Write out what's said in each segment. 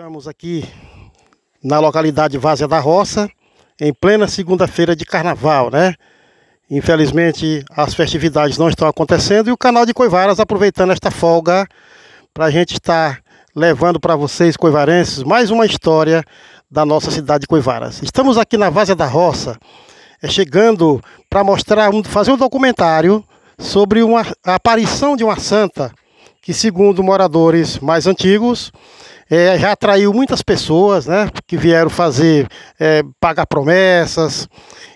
Estamos aqui na localidade Vazia da Roça, em plena segunda-feira de carnaval, né? Infelizmente, as festividades não estão acontecendo e o canal de Coivaras aproveitando esta folga para a gente estar levando para vocês, coivarenses, mais uma história da nossa cidade de Coivaras. Estamos aqui na Vazia da Roça, é chegando para mostrar, fazer um documentário sobre uma, a aparição de uma santa que, segundo moradores mais antigos, é, já atraiu muitas pessoas, né? Que vieram fazer, é, pagar promessas.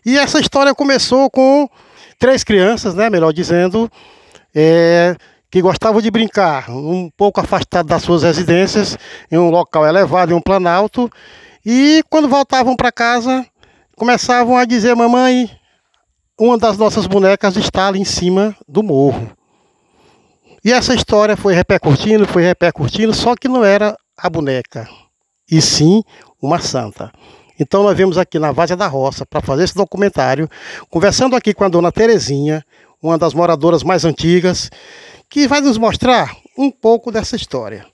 E essa história começou com três crianças, né? Melhor dizendo, é, que gostavam de brincar, um pouco afastado das suas residências, em um local elevado, em um planalto. E quando voltavam para casa, começavam a dizer: Mamãe, uma das nossas bonecas está ali em cima do morro. E essa história foi repercutindo, foi repercutindo, só que não era a boneca, e sim uma santa. Então nós vemos aqui na Várzea da Roça, para fazer esse documentário, conversando aqui com a dona Terezinha, uma das moradoras mais antigas, que vai nos mostrar um pouco dessa história.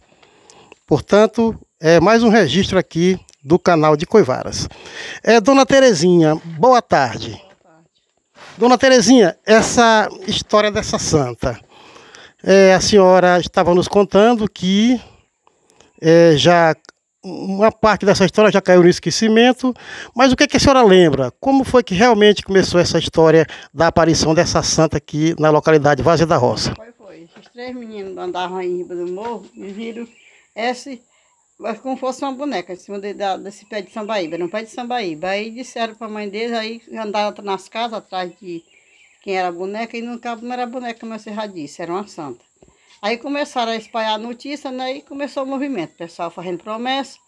Portanto, é mais um registro aqui do canal de Coivaras. É, dona Terezinha, boa tarde. Boa tarde. Dona Terezinha, essa história dessa santa, é, a senhora estava nos contando que é, já uma parte dessa história já caiu no esquecimento, mas o que, é que a senhora lembra? Como foi que realmente começou essa história da aparição dessa santa aqui na localidade Vazia da Roça? Foi, foi. Esses três meninos andavam em riba do morro e viram esse, como fosse uma boneca, em cima de, da, desse pé de sambaíba, era um pé de sambaíba. Aí disseram para a mãe deles, aí andaram nas casas atrás de quem era a boneca, e no cabo não era boneca, mas você já disse, era uma santa. Aí começaram a espalhar a notícia, né? E começou o movimento. O pessoal fazendo promessa,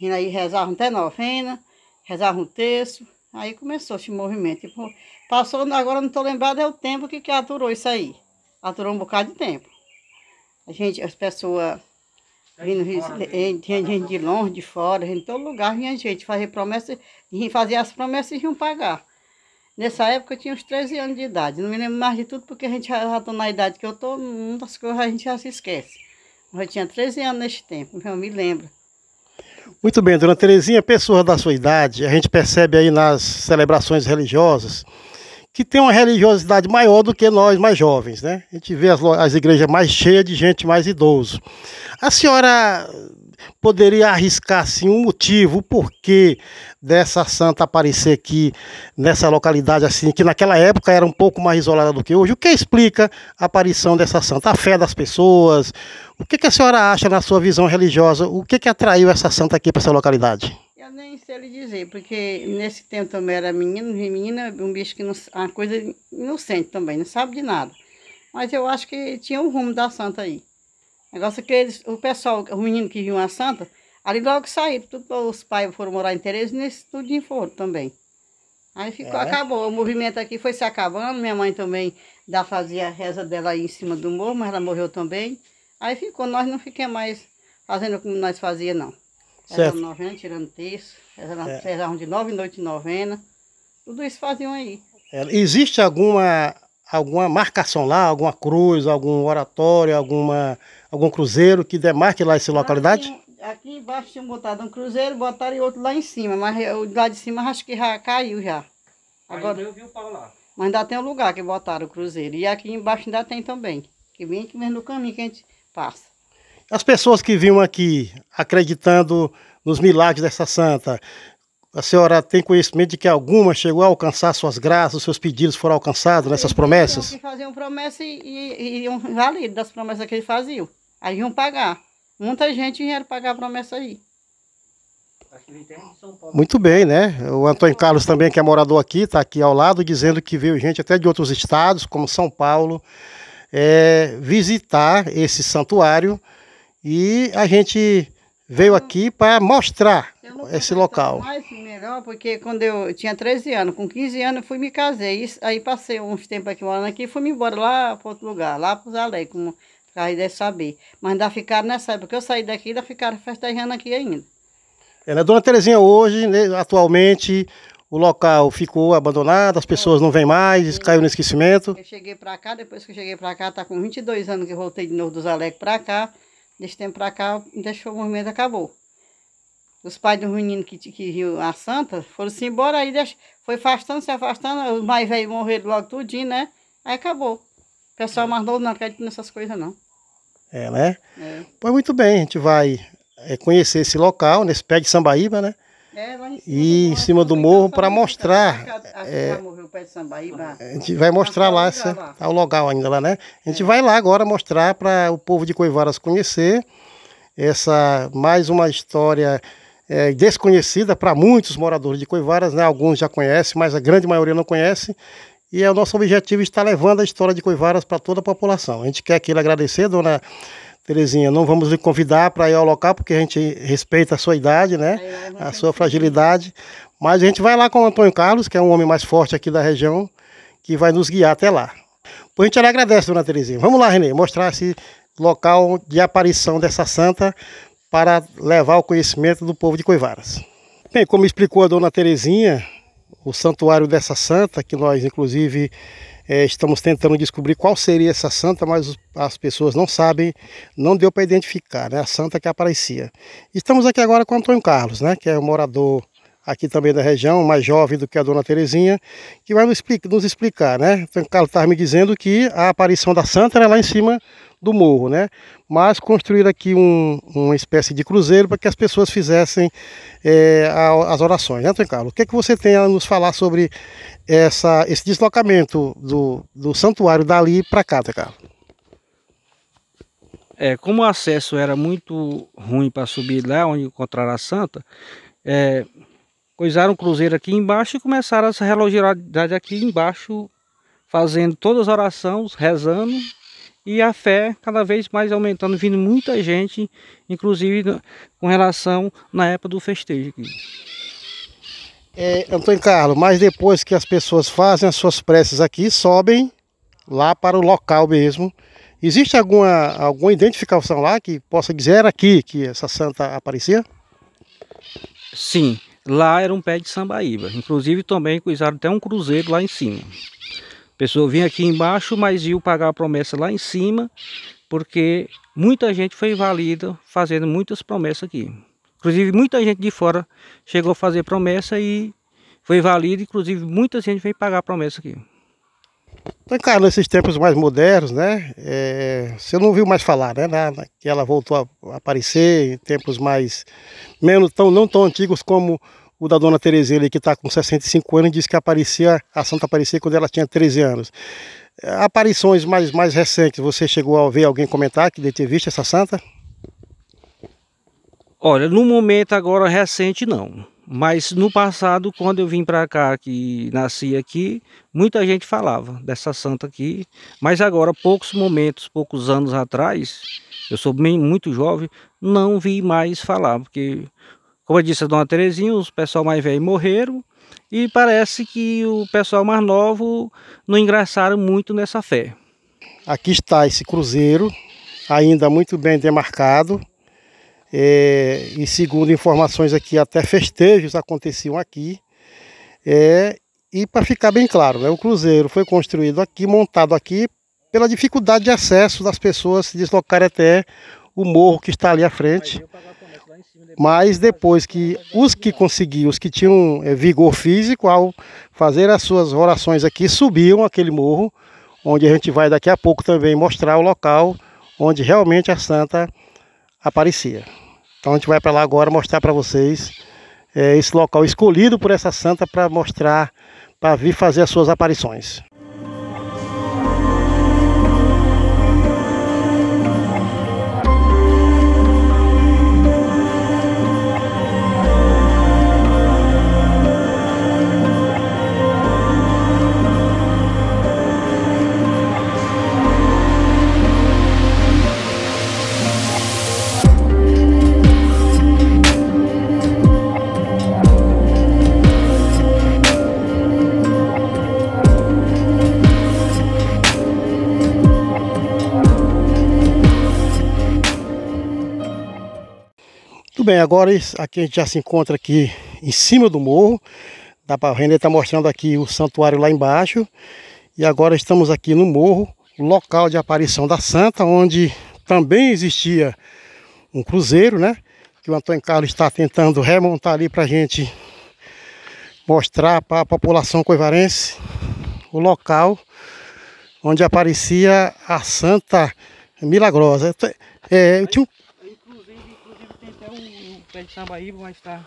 e aí rezavam até novena, rezavam um terço. Aí começou esse movimento. Tipo, passou, agora não estou lembrado, é o tempo que, que aturou isso aí. Aturou um bocado de tempo. A gente, as pessoas vindo tinha gente de longe, de fora, de todo lugar, vinha gente fazer promessa, vinha fazer as promessas e iam pagar. Nessa época eu tinha uns 13 anos de idade. Não me lembro mais de tudo porque a gente já está na idade que eu estou, hum, muitas coisas a gente já se esquece. Eu tinha 13 anos nesse tempo, então eu me lembro. Muito bem, dona Terezinha, pessoa da sua idade, a gente percebe aí nas celebrações religiosas que tem uma religiosidade maior do que nós mais jovens, né? A gente vê as, as igrejas mais cheias de gente mais idoso. A senhora poderia arriscar sim um motivo, o porquê dessa santa aparecer aqui nessa localidade assim, que naquela época era um pouco mais isolada do que hoje. O que explica a aparição dessa santa? A fé das pessoas? O que, que a senhora acha na sua visão religiosa? O que, que atraiu essa santa aqui para essa localidade? Eu nem sei lhe dizer, porque nesse tempo também era menino, menina, um bicho que não, uma coisa inocente também, não sabe de nada. Mas eu acho que tinha o um rumo da santa aí. Negócio é que eles, o pessoal, o menino que viu a santa, ali logo saíram, tudo, os pais foram morar em Teresina, nesse tudo foram também. Aí ficou, é. acabou, o movimento aqui foi se acabando, minha mãe também da fazia a reza dela aí em cima do morro, mas ela morreu também. Aí ficou, nós não fiquemos mais fazendo como nós fazia não. Certo. novena, tirando terço, rezavam é. de nove em noite novena, tudo isso faziam aí. É, existe alguma alguma marcação lá, alguma cruz, algum oratório, alguma, algum cruzeiro que demarque lá essa localidade? Aqui, aqui embaixo tinham botado um cruzeiro, botaram e outro lá em cima, mas o lá de cima acho que já caiu já. Agora eu vi o pau lá. Mas ainda tem um lugar que botaram o cruzeiro. E aqui embaixo ainda tem também. Que vem aqui mesmo no caminho que a gente passa. As pessoas que vinham aqui acreditando nos milagres dessa santa, a senhora tem conhecimento de que alguma chegou a alcançar suas graças, seus pedidos foram alcançados nessas promessas? fazer faziam promessa e, e, e das promessas que eles faziam. Aí iam pagar. Muita gente vieram pagar a promessa aí. Muito bem, né? O Antônio Carlos também, que é morador aqui, está aqui ao lado, dizendo que veio gente até de outros estados, como São Paulo, é, visitar esse santuário. E a gente veio aqui para mostrar esse local. Mais melhor, porque quando eu tinha 13 anos, com 15 anos eu fui me casei. aí passei uns tempos aqui morando aqui e fui embora lá para outro lugar, lá para os Além, como aí deve saber. Mas ainda ficaram nessa época porque eu saí daqui, ainda ficaram festejando aqui ainda. Ela é Dona Terezinha hoje, né, atualmente, o local ficou abandonado, as pessoas não vêm mais, caiu no esquecimento. Eu cheguei para cá, depois que eu cheguei para cá, tá com 22 anos que voltei de novo dos Alec para cá. Desse tempo para cá, deixou o movimento, acabou. Os pais do menino que, que viu a santa foram-se embora, aí deixou, foi afastando, se afastando, os mais velhos morreram logo tudinho, né? Aí acabou. O pessoal mais novo não acredita nessas coisas, não. É, né? É. Pois muito bem, a gente vai é, conhecer esse local, nesse pé de Sambaíba, né? É, lá em cima e em cima do morro para mostrar. É, a gente vai mostrar lá, essa, tá o local ainda lá, né? A gente é. vai lá agora mostrar para o povo de Coivaras conhecer essa mais uma história é, desconhecida para muitos moradores de Coivaras, né? Alguns já conhecem, mas a grande maioria não conhece. E é o nosso objetivo é estar levando a história de Coivaras para toda a população. A gente quer aqui agradecer, dona Terezinha, não vamos lhe convidar para ir ao local, porque a gente respeita a sua idade, né? É, a sua fragilidade. Mas a gente vai lá com o Antônio Carlos, que é um homem mais forte aqui da região, que vai nos guiar até lá. Pois a gente lhe agradece, dona Terezinha. Vamos lá, Renê, mostrar esse local de aparição dessa santa para levar o conhecimento do povo de Coivaras. Bem, como explicou a dona Terezinha, o santuário dessa santa, que nós inclusive é, estamos tentando descobrir qual seria essa santa, mas as pessoas não sabem, não deu para identificar, né? A santa que aparecia. Estamos aqui agora com Antônio Carlos, né? Que é um morador aqui também da região, mais jovem do que a dona Terezinha, que vai nos explicar, né? Então, Carlos estava me dizendo que a aparição da santa era lá em cima do morro, né? Mas construir aqui um, uma espécie de cruzeiro para que as pessoas fizessem é, a, as orações, Então, Antônio Carlos? O que é que você tem a nos falar sobre essa, esse deslocamento do, do santuário dali para cá, Antônio Carlos? É, como o acesso era muito ruim para subir lá onde encontrar a santa, é, coisaram o cruzeiro aqui embaixo e começaram essa religiosidade aqui embaixo, fazendo todas as orações, rezando e a fé cada vez mais aumentando, vindo muita gente, inclusive com relação na época do festejo. Aqui. É, Antônio Carlos, mas depois que as pessoas fazem as suas preces aqui, sobem lá para o local mesmo. Existe alguma, alguma identificação lá que possa dizer era aqui que essa santa aparecia? Sim, lá era um pé de sambaíba. Inclusive também usaram até um cruzeiro lá em cima pessoa vinha aqui embaixo, mas ia pagar a promessa lá em cima, porque muita gente foi invalida fazendo muitas promessas aqui. Inclusive, muita gente de fora chegou a fazer promessa e foi valida, inclusive, muita gente veio pagar a promessa aqui. Então, tá cara, esses tempos mais modernos, né? É, você não viu mais falar, né? Na, na, que ela voltou a aparecer em tempos mais menos tão não tão antigos como o da dona Terezinha que está com 65 anos, diz que aparecia, a santa aparecia quando ela tinha 13 anos. É, aparições mais, mais recentes, você chegou a ver alguém comentar que de ter visto essa santa? Olha, no momento agora recente não. Mas no passado, quando eu vim para cá, que nasci aqui, muita gente falava dessa santa aqui. Mas agora, poucos momentos, poucos anos atrás, eu sou bem, muito jovem, não vi mais falar, porque como eu disse, a Dona Terezinha, os pessoal mais velho morreram e parece que o pessoal mais novo não engraçaram muito nessa fé. Aqui está esse cruzeiro, ainda muito bem demarcado. É, e segundo informações aqui, até festejos aconteciam aqui. É, e para ficar bem claro, né, o cruzeiro foi construído aqui, montado aqui, pela dificuldade de acesso das pessoas se deslocarem até o morro que está ali à frente mas depois que os que conseguiam, os que tinham eh, vigor físico, ao fazer as suas orações aqui, subiam aquele morro, onde a gente vai daqui a pouco também mostrar o local onde realmente a santa aparecia. Então a gente vai para lá agora mostrar para vocês é, esse local escolhido por essa santa para mostrar, para vir fazer as suas aparições. Muito bem, agora aqui a gente já se encontra aqui em cima do morro. Dá pra, o René está mostrando aqui o santuário lá embaixo. E agora estamos aqui no morro, local de aparição da Santa, onde também existia um cruzeiro, né? Que o Antônio Carlos está tentando remontar ali para a gente mostrar para a população coivarense o local onde aparecia a Santa Milagrosa. É, eu é, tinha um pé de sambaíba, mas está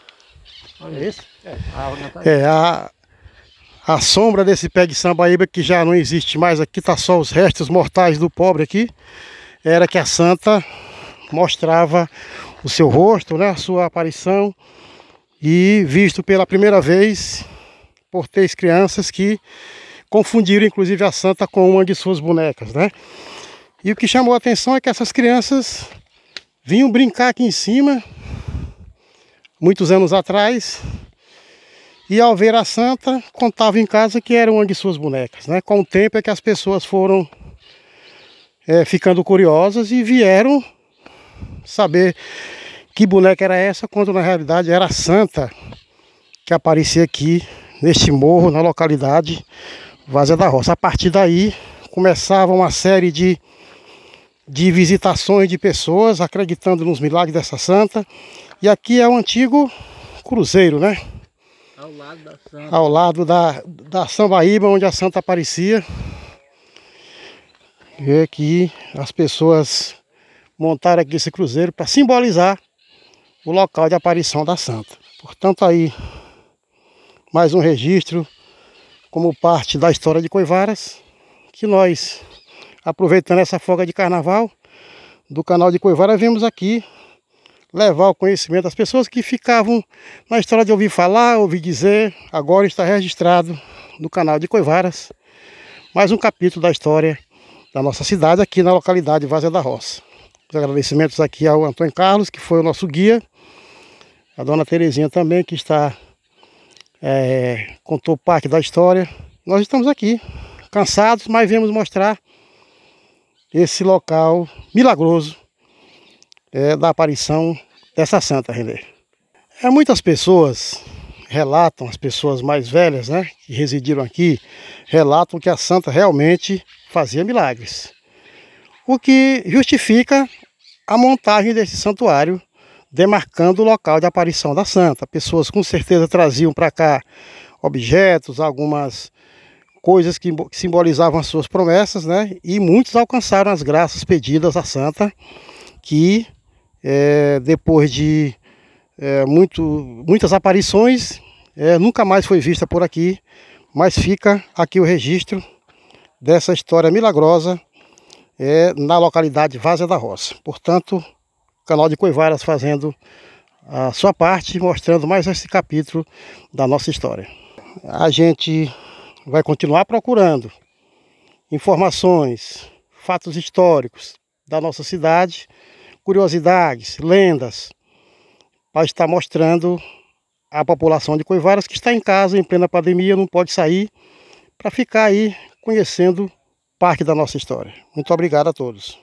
Olha esse? É, tá é, a, a sombra desse pé de sambaíba que já não existe mais aqui, está só os restos mortais do pobre aqui, era que a santa mostrava o seu rosto, né, a sua aparição, e visto pela primeira vez por três crianças que confundiram inclusive a santa com uma de suas bonecas, né? E o que chamou a atenção é que essas crianças vinham brincar aqui em cima muitos anos atrás. E ao ver a santa, contava em casa que era uma de suas bonecas. Né? Com o tempo é que as pessoas foram é, ficando curiosas e vieram saber que boneca era essa, quando na realidade era a santa que aparecia aqui neste morro, na localidade Vazia da Roça. A partir daí começava uma série de de visitações de pessoas acreditando nos milagres dessa santa. E aqui é o antigo cruzeiro, né? Ao lado da Santa. Ao lado da, da Sambaíba, onde a Santa aparecia. E aqui é as pessoas montaram aqui esse cruzeiro para simbolizar o local de aparição da Santa. Portanto, aí mais um registro como parte da história de Coivaras que nós aproveitando essa folga de carnaval do canal de Coivara, vimos aqui levar o conhecimento às pessoas que ficavam na história de ouvir falar, ouvir dizer. Agora está registrado no canal de Coivaras mais um capítulo da história da nossa cidade aqui na localidade Vazia da Roça. Os agradecimentos aqui ao Antônio Carlos, que foi o nosso guia, a dona Terezinha também, que está é, contou parte da história. Nós estamos aqui, cansados, mas viemos mostrar esse local milagroso é, da aparição dessa santa, René. É, muitas pessoas relatam, as pessoas mais velhas, né, que residiram aqui, relatam que a santa realmente fazia milagres. O que justifica a montagem desse santuário, demarcando o local de aparição da santa. Pessoas com certeza traziam para cá objetos, algumas coisas que simbolizavam as suas promessas, né? E muitos alcançaram as graças pedidas à Santa, que é, depois de é, muito, muitas aparições, é, nunca mais foi vista por aqui, mas fica aqui o registro dessa história milagrosa é, na localidade Vaza da Roça. Portanto, o canal de Coivaras fazendo a sua parte, mostrando mais esse capítulo da nossa história. A gente vai continuar procurando informações, fatos históricos da nossa cidade, curiosidades, lendas, para estar mostrando à população de Coivaras que está em casa em plena pandemia, não pode sair, para ficar aí conhecendo parte da nossa história. Muito obrigado a todos.